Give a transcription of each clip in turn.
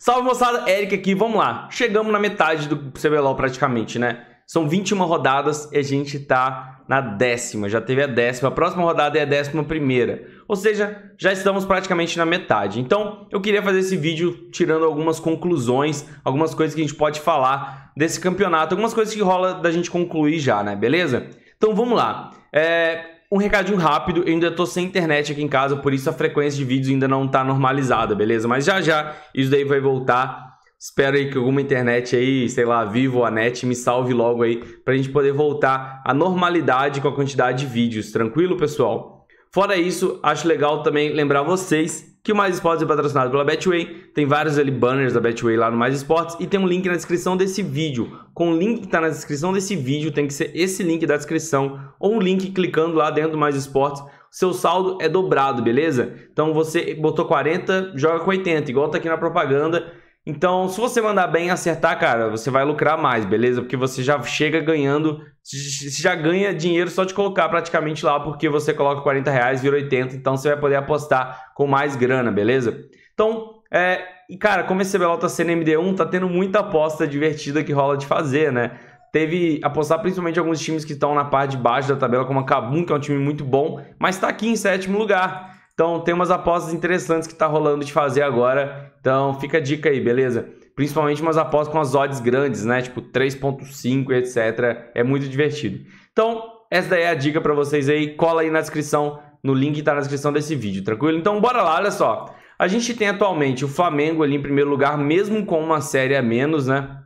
Salve moçada, Eric aqui, vamos lá. Chegamos na metade do CBLOL praticamente, né? São 21 rodadas e a gente tá na décima, já teve a décima, a próxima rodada é a décima primeira. Ou seja, já estamos praticamente na metade. Então, eu queria fazer esse vídeo tirando algumas conclusões, algumas coisas que a gente pode falar desse campeonato, algumas coisas que rola da gente concluir já, né? Beleza? Então, vamos lá. É, um recadinho rápido, eu ainda tô sem internet aqui em casa, por isso a frequência de vídeos ainda não tá normalizada, beleza? Mas já já isso daí vai voltar. Espero aí que alguma internet aí, sei lá, Vivo ou a Net me salve logo aí pra gente poder voltar à normalidade com a quantidade de vídeos, tranquilo, pessoal? Fora isso, acho legal também lembrar vocês que o Mais Esportes é patrocinado pela Betway. Tem vários ali banners da Betway lá no Mais Esportes e tem um link na descrição desse vídeo. Com o link que está na descrição desse vídeo, tem que ser esse link da descrição ou o link clicando lá dentro do Mais Esportes. Seu saldo é dobrado, beleza? Então você botou 40, joga com 80, igual tá aqui na propaganda. Então, se você mandar bem e acertar, cara, você vai lucrar mais, beleza? Porque você já chega ganhando, você já ganha dinheiro só de colocar praticamente lá, porque você coloca 40 reais, vira 80, então você vai poder apostar com mais grana, beleza? Então, é, e cara, como esse CBLOL tá sendo MD1, tá tendo muita aposta divertida que rola de fazer, né? Teve apostar principalmente alguns times que estão na parte de baixo da tabela, como a Kabum, que é um time muito bom, mas tá aqui em sétimo lugar. Então tem umas apostas interessantes que está rolando de fazer agora. Então fica a dica aí, beleza? Principalmente umas apostas com as odds grandes, né? Tipo 3.5, etc. É muito divertido. Então, essa daí é a dica para vocês aí. Cola aí na descrição, no link que tá na descrição desse vídeo, tranquilo? Então bora lá, olha só. A gente tem atualmente o Flamengo ali em primeiro lugar, mesmo com uma série a menos, né?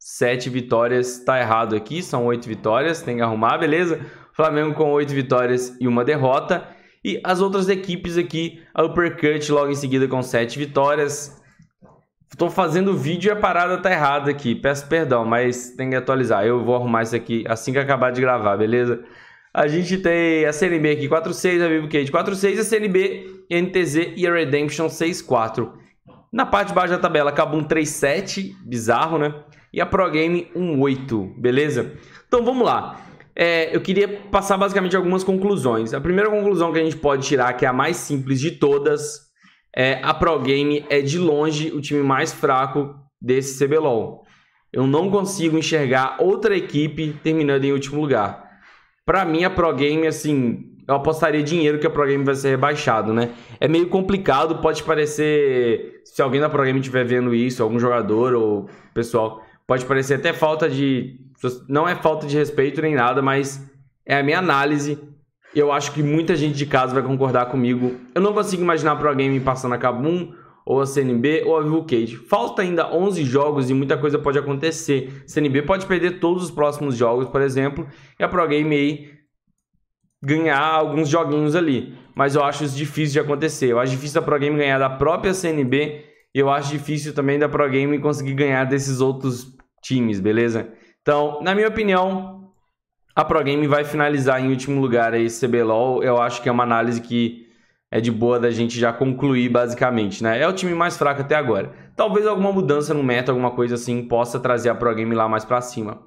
Sete vitórias, tá errado aqui, são oito vitórias, tem que arrumar, beleza? Flamengo com oito vitórias e uma derrota. E as outras equipes aqui, a Uppercut logo em seguida com 7 vitórias. Estou fazendo vídeo e a parada tá errada aqui. Peço perdão, mas tem que atualizar. Eu vou arrumar isso aqui assim que acabar de gravar, beleza? A gente tem a CNB aqui 4-6, a Vivo Cage 4-6, a CNB, NTZ e a Redemption 6-4. Na parte de baixo da tabela, acabou um 3-7, bizarro, né? E a Pro Game 1-8, beleza? Então vamos lá é, eu queria passar basicamente algumas conclusões. A primeira conclusão que a gente pode tirar, que é a mais simples de todas, é a Pro Game é de longe o time mais fraco desse CBLOL. Eu não consigo enxergar outra equipe terminando em último lugar. Para mim, a Pro Game, assim, eu apostaria dinheiro que a Pro Game vai ser rebaixado, né? É meio complicado, pode parecer. Se alguém da Pro Game estiver vendo isso, algum jogador ou pessoal, pode parecer até falta de não é falta de respeito nem nada, mas é a minha análise. Eu acho que muita gente de casa vai concordar comigo. Eu não consigo imaginar a Pro Game passando a Kabum, ou a CNB, ou a Vivo Cage. Falta ainda 11 jogos e muita coisa pode acontecer. A CNB pode perder todos os próximos jogos, por exemplo, e a Pro Game aí ganhar alguns joguinhos ali. Mas eu acho isso difícil de acontecer. Eu acho difícil a Pro Game ganhar da própria CNB e eu acho difícil também da Pro Game conseguir ganhar desses outros times, beleza? Então, na minha opinião, a ProGame vai finalizar em último lugar aí CBLOL. Eu acho que é uma análise que é de boa da gente já concluir basicamente, né? É o time mais fraco até agora. Talvez alguma mudança no meta, alguma coisa assim, possa trazer a ProGame lá mais para cima.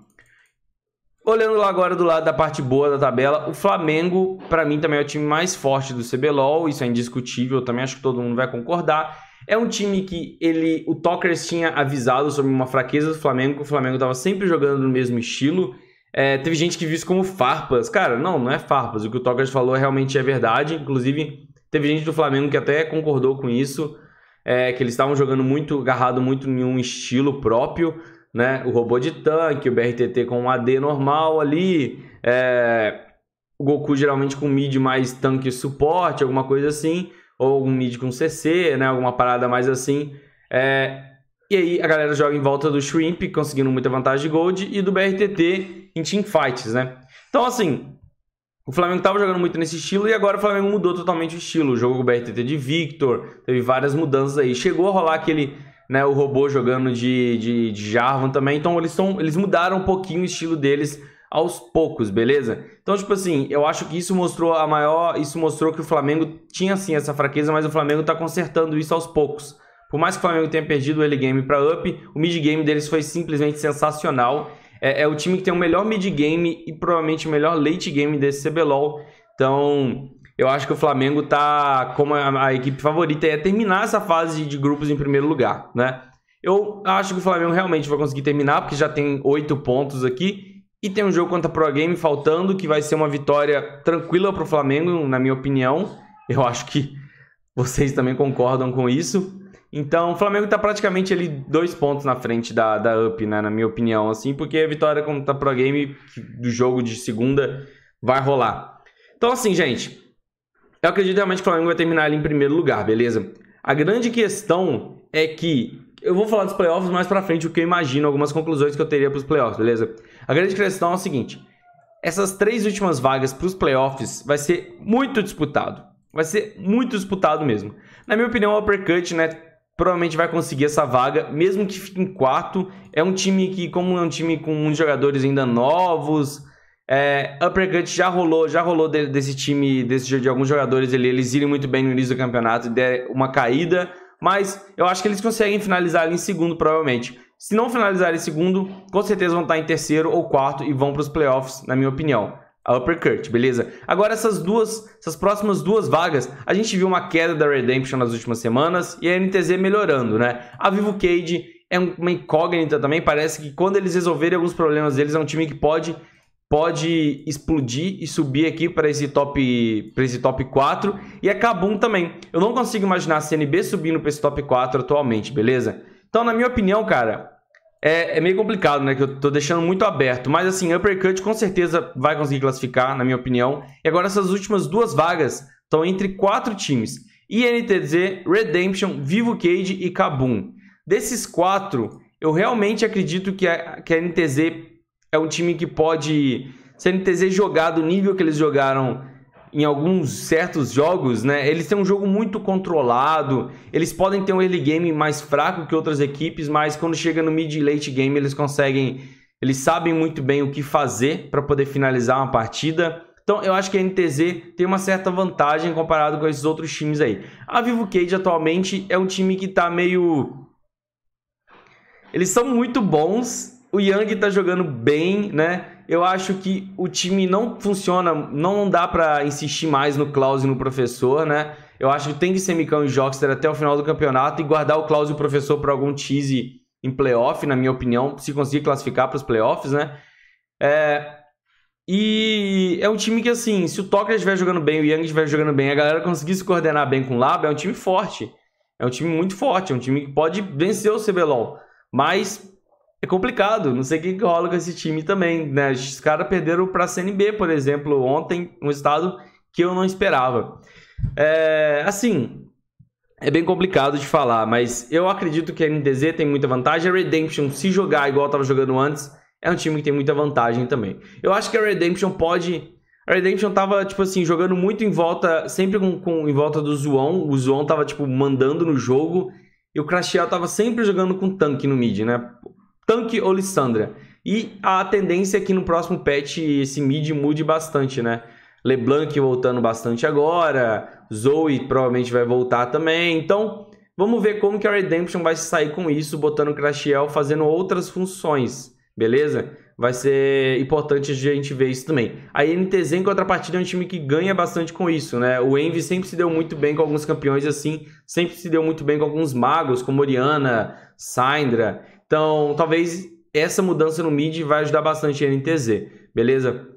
Olhando lá agora do lado da parte boa da tabela, o Flamengo, para mim, também é o time mais forte do CBLOL, isso é indiscutível, também acho que todo mundo vai concordar. É um time que ele, o Tokers tinha avisado sobre uma fraqueza do Flamengo, que o Flamengo estava sempre jogando no mesmo estilo. É, teve gente que viu isso como farpas. Cara, não, não é farpas. O que o Tokers falou realmente é verdade. Inclusive, teve gente do Flamengo que até concordou com isso, é, que eles estavam jogando muito, agarrado muito em um estilo próprio. Né? O robô de tanque, o BRTT com um AD normal ali. É, o Goku geralmente com mid mais tanque suporte, alguma coisa assim ou um mid com CC, né? Alguma parada mais assim. É, e aí a galera joga em volta do Shrimp, conseguindo muita vantagem de Gold, e do BRTT em teamfights, né? Então, assim, o Flamengo estava jogando muito nesse estilo e agora o Flamengo mudou totalmente o estilo. com o BRTT de Victor, teve várias mudanças aí. Chegou a rolar aquele, né, o robô jogando de, de, de Jarvan também. Então, eles, tão, eles mudaram um pouquinho o estilo deles aos poucos, beleza? Então, tipo assim, eu acho que isso mostrou a maior, isso mostrou que o Flamengo tinha sim essa fraqueza, mas o Flamengo tá consertando isso aos poucos. Por mais que o Flamengo tenha perdido o early game para up, o mid game deles foi simplesmente sensacional. É, é, o time que tem o melhor mid game e provavelmente o melhor late game desse CBLOL. Então, eu acho que o Flamengo tá como a, a equipe favorita é terminar essa fase de grupos em primeiro lugar, né? Eu acho que o Flamengo realmente vai conseguir terminar, porque já tem oito pontos aqui. E tem um jogo contra a Pro Game faltando, que vai ser uma vitória tranquila para o Flamengo, na minha opinião. Eu acho que vocês também concordam com isso. Então, o Flamengo está praticamente ali dois pontos na frente da, da UP, né? Na minha opinião, assim, porque a vitória contra a Pro Game do jogo de segunda vai rolar. Então, assim, gente, eu acredito realmente que o Flamengo vai terminar ali em primeiro lugar, beleza? A grande questão é que eu vou falar dos playoffs mais pra frente, o que eu imagino, algumas conclusões que eu teria pros playoffs, beleza? A grande questão é o seguinte: essas três últimas vagas pros playoffs vai ser muito disputado. Vai ser muito disputado mesmo. Na minha opinião, o Uppercut, né? Provavelmente vai conseguir essa vaga, mesmo que fique em quarto. É um time que, como é um time com muitos jogadores ainda novos, é, Uppercut já rolou, já rolou desse time, desse de alguns jogadores ali, eles irem muito bem no início do campeonato, der uma caída mas eu acho que eles conseguem finalizar ali em segundo, provavelmente. Se não finalizar em segundo, com certeza vão estar em terceiro ou quarto e vão para os playoffs, na minha opinião. A Uppercut, beleza? Agora, essas duas, essas próximas duas vagas, a gente viu uma queda da Redemption nas últimas semanas e a NTZ melhorando, né? A Vivo Cage é uma incógnita também, parece que quando eles resolverem alguns problemas deles, é um time que pode pode explodir e subir aqui para esse top para esse top 4 e a é Kabum também. Eu não consigo imaginar a CNB subindo para esse top 4 atualmente, beleza? Então, na minha opinião, cara, é, é, meio complicado, né? Que eu tô deixando muito aberto. Mas assim, Uppercut com certeza vai conseguir classificar, na minha opinião. E agora essas últimas duas vagas estão entre quatro times: INTZ, Redemption, Vivo Cage e Kabum. Desses quatro, eu realmente acredito que a, que a NTZ é um time que pode, se a NTZ jogar do nível que eles jogaram em alguns certos jogos, né? Eles têm um jogo muito controlado, eles podem ter um early game mais fraco que outras equipes, mas quando chega no mid e late game, eles conseguem, eles sabem muito bem o que fazer para poder finalizar uma partida. Então, eu acho que a NTZ tem uma certa vantagem comparado com esses outros times aí. A Vivo Cage atualmente é um time que tá meio Eles são muito bons, o Yang tá jogando bem, né? Eu acho que o time não funciona, não dá para insistir mais no Klaus e no professor, né? Eu acho que tem que ser Micão e Jockster até o final do campeonato e guardar o Klaus e o professor para algum tease em playoff, na minha opinião, se conseguir classificar para os playoffs, né? É... E é um time que, assim, se o Tokra estiver jogando bem, o Yang estiver jogando bem, a galera conseguir se coordenar bem com o Lab, é um time forte. É um time muito forte, é um time que pode vencer o CBLOL. Mas é complicado. Não sei o que, rola com esse time também, né? Os caras perderam para a CNB, por exemplo, ontem, um estado que eu não esperava. É, assim, é bem complicado de falar, mas eu acredito que a NTZ tem muita vantagem. A Redemption, se jogar igual estava jogando antes, é um time que tem muita vantagem também. Eu acho que a Redemption pode. A Redemption tava, tipo assim, jogando muito em volta, sempre com, com em volta do Zuon. O Zuon tava, tipo, mandando no jogo. E o Crashiel tava sempre jogando com tanque no mid, né? Tanque ou Lissandra. E a tendência é que no próximo patch esse mid mude bastante, né? LeBlanc voltando bastante agora, Zoe provavelmente vai voltar também. Então, vamos ver como que a Redemption vai se sair com isso, botando o Crashiel fazendo outras funções, beleza? Vai ser importante a gente ver isso também. A NTZ, em contrapartida, é um time que ganha bastante com isso, né? O Envy sempre se deu muito bem com alguns campeões assim, sempre se deu muito bem com alguns magos, como Oriana, Syndra. Então, talvez essa mudança no mid vai ajudar bastante a NTZ, beleza?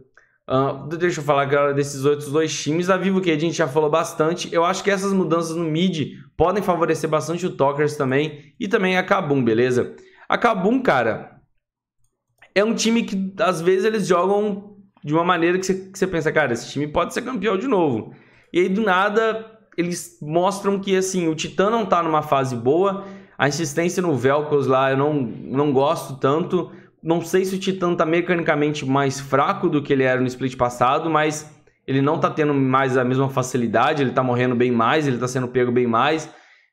Uh, deixa eu falar agora desses outros dois times. A Vivo que a gente já falou bastante. Eu acho que essas mudanças no mid podem favorecer bastante o Tokers também e também a Kabum, beleza? A Kabum, cara, é um time que às vezes eles jogam de uma maneira que você, pensa, cara, esse time pode ser campeão de novo. E aí do nada eles mostram que assim, o Titã não tá numa fase boa a insistência no Velkos lá eu não, não gosto tanto. Não sei se o Titan tá mecanicamente mais fraco do que ele era no split passado, mas ele não tá tendo mais a mesma facilidade, ele tá morrendo bem mais, ele tá sendo pego bem mais.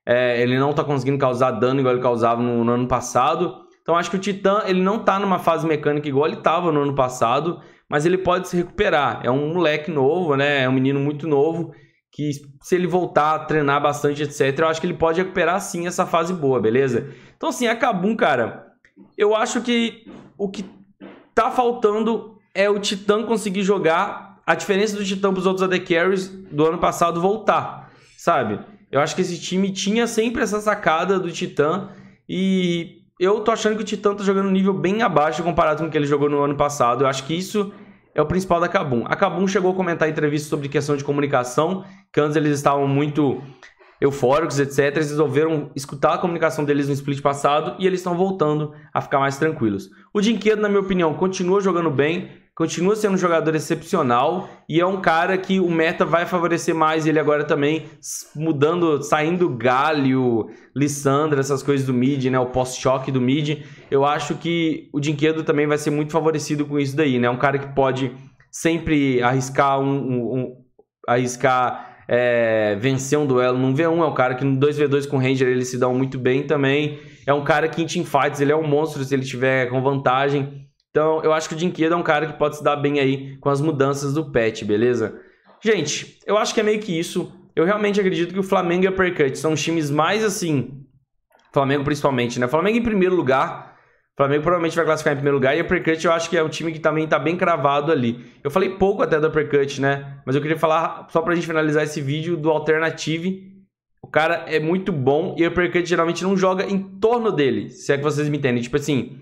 É, ele não tá conseguindo causar dano igual ele causava no, no ano passado. Então acho que o Titan ele não tá numa fase mecânica igual ele tava no ano passado, mas ele pode se recuperar. É um moleque novo, né? É um menino muito novo que se ele voltar a treinar bastante, etc., eu acho que ele pode recuperar sim essa fase boa, beleza? Então, assim, acabou cara, eu acho que o que tá faltando é o Titã conseguir jogar a diferença do Titã pros outros AD Carries do ano passado voltar, sabe? Eu acho que esse time tinha sempre essa sacada do Titã e eu tô achando que o Titã tá jogando um nível bem abaixo comparado com o que ele jogou no ano passado. Eu acho que isso é o principal da Kabum. A Kabum chegou a comentar em entrevista sobre questão de comunicação, que antes eles estavam muito eufóricos, etc. Eles resolveram escutar a comunicação deles no split passado e eles estão voltando a ficar mais tranquilos. O Dinquedo, na minha opinião, continua jogando bem, continua sendo um jogador excepcional e é um cara que o meta vai favorecer mais ele agora também, mudando, saindo Galho, Lissandra, essas coisas do mid, né? O pós-choque do mid. Eu acho que o Dinquedo também vai ser muito favorecido com isso daí, né? Um cara que pode sempre arriscar um, um, um arriscar é, vencer um duelo num V1. É um cara que no 2v2 com o Ranger ele se dá muito bem também. É um cara que em teamfights ele é um monstro se ele tiver com vantagem. Então, eu acho que o Dinquedo é um cara que pode se dar bem aí com as mudanças do pet, beleza? Gente, eu acho que é meio que isso. Eu realmente acredito que o Flamengo e o Uppercut são os times mais assim. Flamengo principalmente, né? Flamengo em primeiro lugar. Flamengo provavelmente vai classificar em primeiro lugar. E o Uppercut eu acho que é um time que também tá bem cravado ali. Eu falei pouco até do Uppercut, né? Mas eu queria falar, só pra gente finalizar esse vídeo, do Alternative. O cara é muito bom e o Uppercut geralmente não joga em torno dele, se é que vocês me entendem. Tipo assim,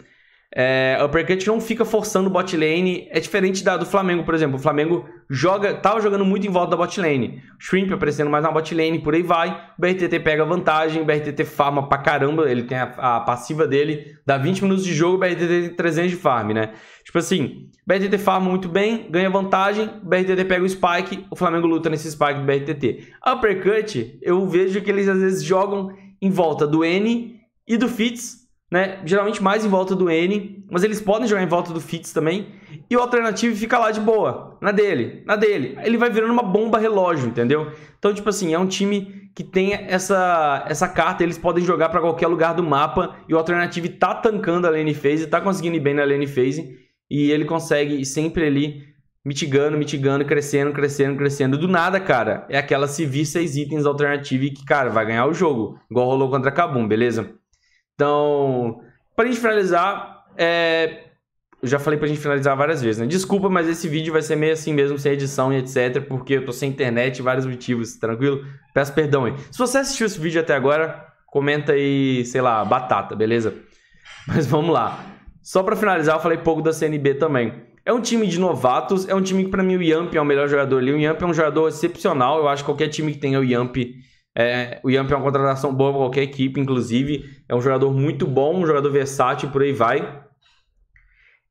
é, o Uppercut não fica forçando bot lane. É diferente da, do Flamengo, por exemplo. O Flamengo joga, tava jogando muito em volta da bot lane. Shrimp aparecendo mais na bot lane, por aí vai. O BRTT pega vantagem, o BRTT farma pra caramba. Ele tem a, a passiva dele, dá 20 minutos de jogo, o BRTT tem 300 de farm, né? Tipo assim, o BRTT farma muito bem, ganha vantagem, o BRTT pega o spike, o Flamengo luta nesse spike do BRTT. Uppercut, eu vejo que eles às vezes jogam em volta do N e do Fitz né? Geralmente mais em volta do N, mas eles podem jogar em volta do Fitz também. E o alternativo fica lá de boa, na dele, na dele. Ele vai virando uma bomba relógio, entendeu? Então, tipo assim, é um time que tem essa, essa carta, eles podem jogar para qualquer lugar do mapa. E o alternativo tá tancando a lane phase, tá conseguindo ir bem na lane phase. E ele consegue sempre ali mitigando, mitigando, crescendo, crescendo, crescendo. Do nada, cara, é aquela se vir seis itens alternativa que, cara, vai ganhar o jogo. Igual rolou contra a Kabum, beleza? Então, pra gente finalizar, é... eu já falei pra gente finalizar várias vezes, né? Desculpa, mas esse vídeo vai ser meio assim mesmo, sem edição e etc, porque eu tô sem internet, vários motivos, tranquilo? Peço perdão aí. Se você assistiu esse vídeo até agora, comenta aí, sei lá, batata, beleza? Mas vamos lá. Só para finalizar, eu falei pouco da CNB também. É um time de novatos, é um time que para mim o Yamp é o melhor jogador ali. O Yamp é um jogador excepcional. Eu acho que qualquer time que tenha o Yamp é, o Yamp é uma contratação boa para qualquer equipe, inclusive. É um jogador muito bom, um jogador versátil, por aí vai.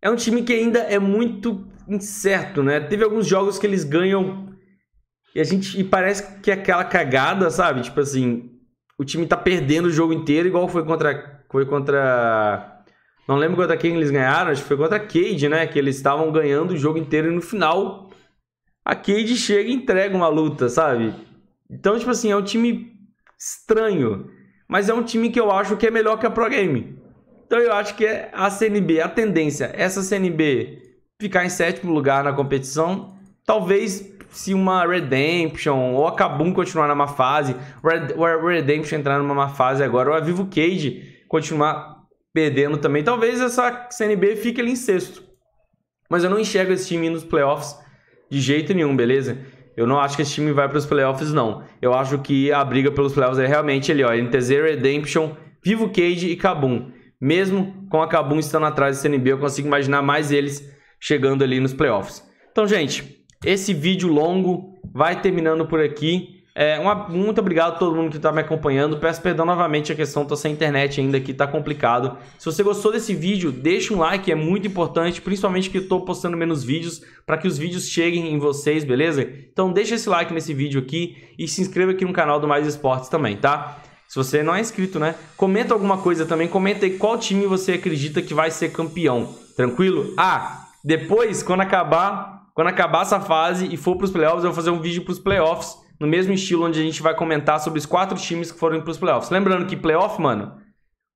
É um time que ainda é muito incerto, né? Teve alguns jogos que eles ganham e a gente e parece que é aquela cagada, sabe? Tipo assim, o time tá perdendo o jogo inteiro, igual foi contra foi contra não lembro contra quem eles ganharam, acho que foi contra a Cade, né? Que eles estavam ganhando o jogo inteiro e no final a Cade chega e entrega uma luta, sabe? Então, tipo assim, é um time estranho, mas é um time que eu acho que é melhor que a Pro Game. Então eu acho que é a CNB, a tendência, essa CNB ficar em sétimo lugar na competição, talvez se uma Redemption ou a Kabum continuar numa fase, Red, ou Redemption entrar numa má fase agora, ou a Vivo Cage continuar perdendo também, talvez essa CNB fique ali em sexto. Mas eu não enxergo esse time nos playoffs de jeito nenhum, beleza? Eu não acho que esse time vai para os playoffs, não. Eu acho que a briga pelos playoffs é realmente ali, ó. NTZ, Redemption, Vivo Cage e Kabum. Mesmo com a Kabum estando atrás do CNB, eu consigo imaginar mais eles chegando ali nos playoffs. Então, gente, esse vídeo longo vai terminando por aqui. É, uma, muito obrigado a todo mundo que está me acompanhando. Peço perdão novamente a questão, tô sem internet ainda aqui, tá complicado. Se você gostou desse vídeo, deixa um like, é muito importante, principalmente que eu tô postando menos vídeos, para que os vídeos cheguem em vocês, beleza? Então deixa esse like nesse vídeo aqui e se inscreva aqui no canal do Mais Esportes também, tá? Se você não é inscrito, né? Comenta alguma coisa também, comenta aí qual time você acredita que vai ser campeão, tranquilo? Ah, depois, quando acabar, quando acabar essa fase e for para os playoffs, eu vou fazer um vídeo para os playoffs no mesmo estilo onde a gente vai comentar sobre os quatro times que foram para os playoffs. Lembrando que playoff, mano,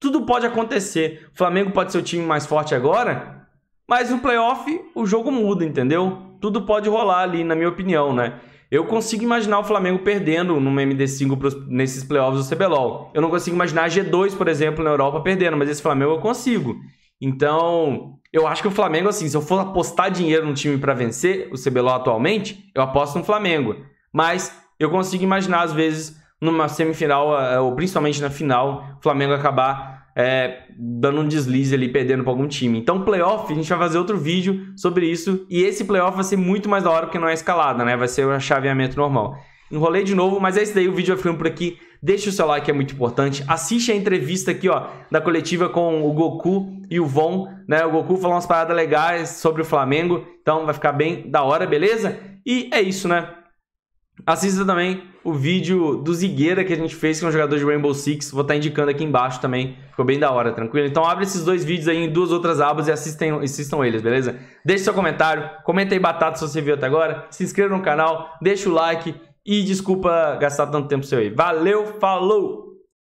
tudo pode acontecer. O Flamengo pode ser o time mais forte agora, mas no playoff o jogo muda, entendeu? Tudo pode rolar ali, na minha opinião, né? Eu consigo imaginar o Flamengo perdendo numa MD5 pros, nesses playoffs do CBLOL. Eu não consigo imaginar a G2, por exemplo, na Europa perdendo, mas esse Flamengo eu consigo. Então, eu acho que o Flamengo, assim, se eu for apostar dinheiro no time para vencer o CBLOL atualmente, eu aposto no Flamengo. Mas eu consigo imaginar, às vezes, numa semifinal, eh, eh, ou principalmente na final, o Flamengo acabar é, dando um deslize ali, perdendo para algum time. Então, playoff, a gente vai fazer outro vídeo sobre isso. E esse playoff vai ser muito mais da hora porque não é escalada, né? Vai ser um chaveamento normal. Enrolei de novo, mas é isso daí. O vídeo vai ficando por aqui. Deixa o seu like, é muito importante. Assiste a entrevista aqui, ó, da coletiva com o Goku e o Von, né? O Goku falou umas paradas legais sobre o Flamengo. Então vai ficar bem da hora, beleza? E é isso, né? Assista também o vídeo do Zigueira que a gente fez com é um jogador de Rainbow Six. Vou estar tá indicando aqui embaixo também. Ficou bem da hora, tranquilo? Então abre esses dois vídeos aí em duas outras abas e assistem, assistam eles, beleza? Deixe seu comentário, comenta aí batata se você viu até agora. Se inscreva no canal, deixa o like e desculpa gastar tanto tempo seu aí. Valeu, falou!